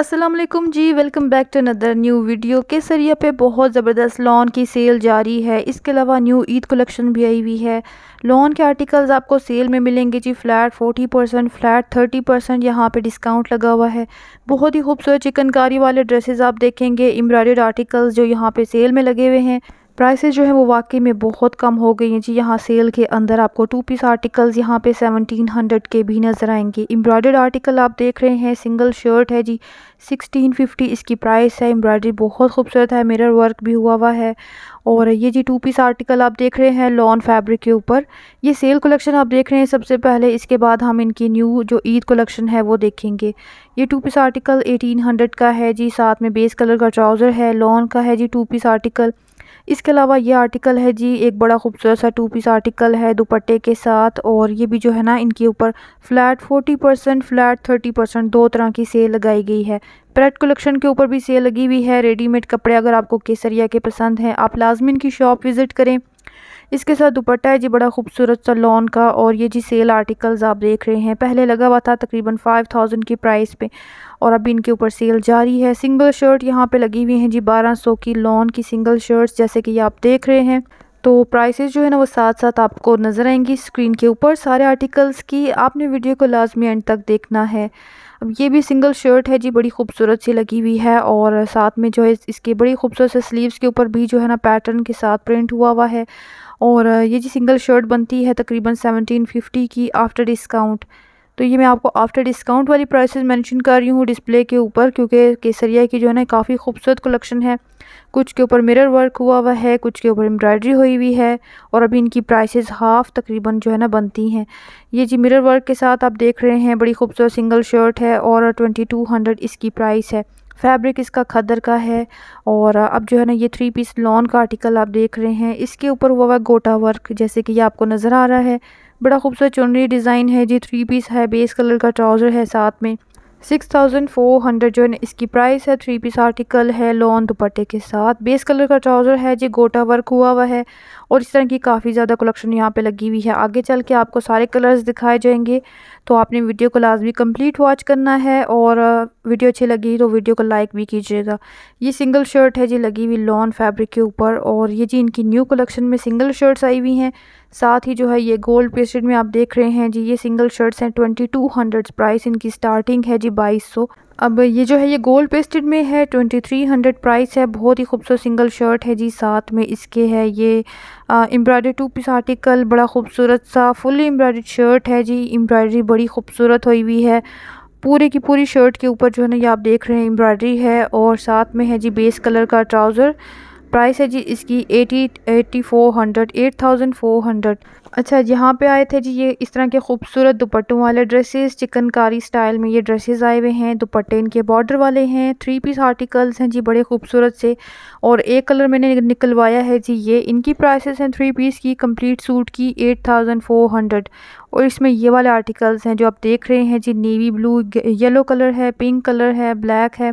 Aslam ji welcome back to another new video Kesariya पे बहुत ज़बरदस्त लॉन की सेल जारी है इसके अलावा न्यू ईद कलेक्शन भी आई हुई है लॉन के आर्टिकल्स आपको सेल में मिलेंगे जी फ्लैट 40 परसेंट फ्लैट 30 परसेंट यहाँ पर डिस्काउंट लगा हुआ है बहुत ही खूबसूरत चिकनकारी वाले ड्रेसेस आप देखेंगे एम्ब्रॉयड आर्टिकल्स जो यहाँ पर सेल में लगे हुए हैं प्राइसेज जो है वो वाकई में बहुत कम हो गई हैं जी यहाँ सेल के अंदर आपको टू पीस आर्टिकल्स यहाँ पे सेवनटीन हंड्रेड के भी नज़र आएंगे एम्ब्रॉयडर्ड आर्टिकल आप देख रहे हैं सिंगल शर्ट है जी सिक्सटीन फिफ्टी इसकी प्राइस है एम्ब्रॉयडरी बहुत खूबसूरत है मिरर वर्क भी हुआ हुआ है और ये जी टू पीस आर्टिकल आप देख रहे हैं लॉन फैब्रिक के ऊपर ये सेल कलेक्शन आप देख रहे हैं सबसे पहले इसके बाद हम इनकी न्यू जो ईद कलेक्शन है वो देखेंगे ये two piece article eighteen hundred का है जी साथ में बेस कलर का ट्राउज़र है लॉन का है जी टू पीस आर्टिकल इसके अलावा ये आर्टिकल है जी एक बड़ा खूबसूरत सा टू पीस आर्टिकल है दुपट्टे के साथ और ये भी जो है ना इनके ऊपर flat forty percent flat thirty percent दो तरह की सेल लगाई गई है पैरेट कलेक्शन के ऊपर भी सेल लगी हुई है रेडीमेड कपड़े अगर आपको केसरिया के पसंद हैं आप लाजमिन की शॉप विज़िट करें इसके साथ दुपट्टा है जी बड़ा खूबसूरत सा लॉन का और ये जी सेल आर्टिकल्स आप देख रहे हैं पहले लगा हुआ था तकरीबन फाइव थाउजेंड की प्राइस पे और अभी इनके ऊपर सेल जारी है सिंगल शर्ट यहाँ पे लगी हुई हैं जी बारह सौ की लॉन की सिंगल शर्ट्स जैसे कि आप देख रहे हैं तो प्राइसेस जो है ना वो साथ साथ आपको नज़र आएंगी स्क्रीन के ऊपर सारे आर्टिकल्स की आपने वीडियो को लाजमी एंड तक देखना है अब ये भी सिंगल शर्ट है जी बड़ी खूबसूरत सी लगी हुई है और साथ में जो है इसके बड़ी खूबसूरत से स्लीव्स के ऊपर भी जो है ना पैटर्न के साथ प्रिंट हुआ हुआ है और ये जी सिंगल शर्ट बनती है तकरीबन सेवनटीन फिफ्टी की आफ्टर डिस्काउंट तो ये मैं आपको आफ्टर डिस्काउंट वाली प्राइसेस मेंशन कर रही हूँ डिस्प्ले के ऊपर क्योंकि केसरिया की जो है ना काफ़ी खूबसूरत कलेक्शन है कुछ के ऊपर मिरर वर्क हुआ हुआ है कुछ के ऊपर एम्ब्रॉयडरी हुई हुई है और अभी इनकी प्राइसेस हाफ़ तकरीबन जो है ना बनती हैं ये जी मिरर वर्क के साथ आप देख रहे हैं बड़ी खूबसूरत सिंगल शर्ट है और ट्वेंटी टू हंड्रेड इसकी प्राइस है फैब्रिक इसका खदर का है और अब जो है ना ये थ्री पीस लॉन का आर्टिकल आप देख रहे हैं इसके ऊपर हुआ हुआ गोटा वर्क जैसे कि ये आपको नज़र आ रहा है बड़ा खूबसूरत चुनरी डिज़ाइन है जी थ्री पीस है बेस कलर का ट्राउज़र है साथ में सिक्स थाउजेंड फोर हंड्रेड जो है इसकी प्राइस है थ्री पीस आर्टिकल है लॉन दुपट्टे के साथ बेस कलर का ट्राउज़र है जी गोटा वर्क हुआ हुआ है और इस तरह की काफ़ी ज़्यादा कलेक्शन यहाँ पे लगी हुई है आगे चल के आपको सारे कलर्स दिखाए जाएंगे तो आपने वीडियो को लाजमी कंप्लीट वॉच करना है और वीडियो अच्छी लगी तो वीडियो को लाइक भी कीजिएगा ये सिंगल शर्ट है जी लगी हुई लॉन फैब्रिक के ऊपर और ये जी इनकी न्यू कलेक्शन में सिंगल शर्ट्स आई हुई हैं साथ ही जो है ये गोल्ड पेस्टेड में आप देख रहे हैं जी ये सिंगल शर्ट्स हैं ट्वेंटी टू हंड्रेड प्राइस इनकी स्टार्टिंग है जी बाईस सौ अब ये जो है ये गोल्ड पेस्टेड में है ट्वेंटी थ्री हंड्रेड प्राइस है बहुत ही खूबसूरत सिंगल शर्ट है जी साथ में इसके है ये एम्ब्रॉयडरी टू पीस आर्टिकल बड़ा खूबसूरत सा फुल एम्ब्रॉयडरी शर्ट है जी एम्ब्रॉयडरी बड़ी खूबसूरत हुई हुई है पूरे की पूरी शर्ट के ऊपर जो है ना ये आप देख रहे हैं एम्ब्रॉयडरी है और साथ में है जी बेस कलर का ट्राउज़र प्राइस है जी इसकी eighty eighty four hundred eight thousand four hundred अच्छा यहाँ पे आए थे जी ये इस तरह के खूबसूरत दुपट्टों वाले ड्रेसेस चिकनकारी स्टाइल में ये ड्रेसेस आए हुए हैं दुपट्टे इनके बॉर्डर वाले हैं थ्री पीस आर्टिकल्स हैं जी बड़े खूबसूरत से और एक कलर मैंने निकलवाया है जी ये इनकी प्राइसेस हैं थ्री पीस की कंप्लीट सूट की एट थाउजेंड फोर हंड्रेड और इसमें ये वाले आर्टिकल्स हैं जो आप देख रहे हैं जी नेवी ब्लू येलो कलर है पिंक कलर है ब्लैक है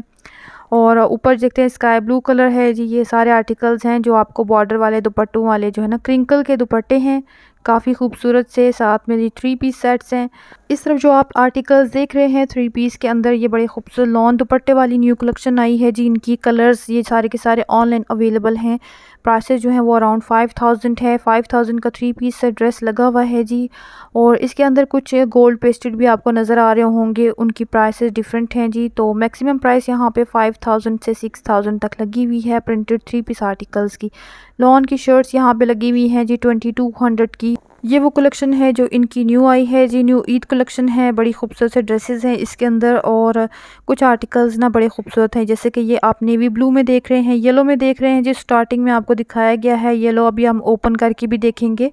और ऊपर देखते हैं स्काई ब्लू कलर है जी ये सारे आर्टिकल्स हैं जो आपको बॉर्डर वाले दुपट्टों वाले जो है ना क्रिंकल के दुपट्टे हैं काफ़ी खूबसूरत से साथ में जी थ्री पीस सेट्स हैं इस तरफ जो आप आर्टिकल्स देख रहे हैं थ्री पीस के अंदर ये बड़े खूबसूरत लॉन दुपट्टे वाली न्यू कलेक्शन आई है जी इनकी कलर्स ये सारे के सारे ऑनलाइन अवेलेबल हैं प्राइसेस जो हैं वो अराउंड फाइव थाउजेंड है फाइव थाउजेंड का थ्री पीस ड्रेस लगा हुआ है जी और इसके अंदर कुछ गोल्ड पेस्टेड भी आपको नज़र आ रहे होंगे उनकी प्राइसेस डिफरेंट हैं जी तो मैक्सिमम प्राइस यहाँ पे फाइव थाउजेंड से सिक्स थाउजेंड तक लगी हुई है प्रिंटेड थ्री पीस आर्टिकल्स की लॉन की शर्ट्स यहाँ पर लगी हुई हैं जी ट्वेंटी टू हंड्रेड की ये वो कलेक्शन है जो इनकी न्यू आई है जी न्यू ईद कलेक्शन है बड़ी खूबसूरत से ड्रेसेस हैं इसके अंदर और कुछ आर्टिकल्स ना बड़े खूबसूरत हैं जैसे कि ये आप नेवी ब्लू में देख रहे हैं येलो में देख रहे हैं जो स्टार्टिंग में आपको दिखाया गया है येलो अभी हम ओपन करके भी देखेंगे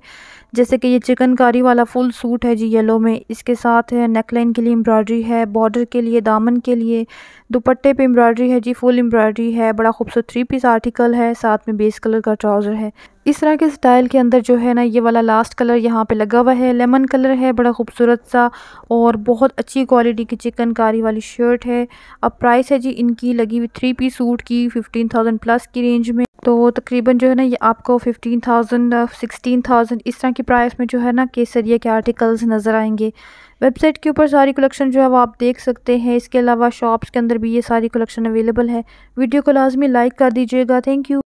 जैसे कि ये चिकनकारी वाला फुल सूट है जी येलो में इसके साथ है नेकलाइन के लिए एम्ब्रॉयडरी है बॉर्डर के लिए दामन के लिए दुपट्टे पे एम्ब्रॉयडरी है जी फुल एम्ब्रॉयडरी है बड़ा खूबसूरत थ्री पीस आर्टिकल है साथ में बेस कलर का ट्राउज़र है इस तरह के स्टाइल के अंदर जो है ना ये वाला लास्ट कलर यहाँ पे लगा हुआ है लेमन कलर है बड़ा खूबसूरत सा और बहुत अच्छी क्वालिटी की चिकनकारी वाली शर्ट है अब प्राइस है जी इनकी लगी हुई थ्री पीस सूट की फिफ्टीन थाउजेंड प्लस की रेंज में तो तकरीबन जो है ना ये आपको फिफ्टीन थाउजेंड सिक्सटीन थाउजेंड इस तरह की प्राइस में जो है ना केसरिया के आर्टिकल्स नज़र आएंगे वेबसाइट के ऊपर सारी कलेक्शन जो है वो आप देख सकते हैं इसके अलावा शॉप्स के अंदर भी ये सारी कलेक्शन अवेलेबल है वीडियो को लाजमी लाइक कर दीजिएगा थैंक यू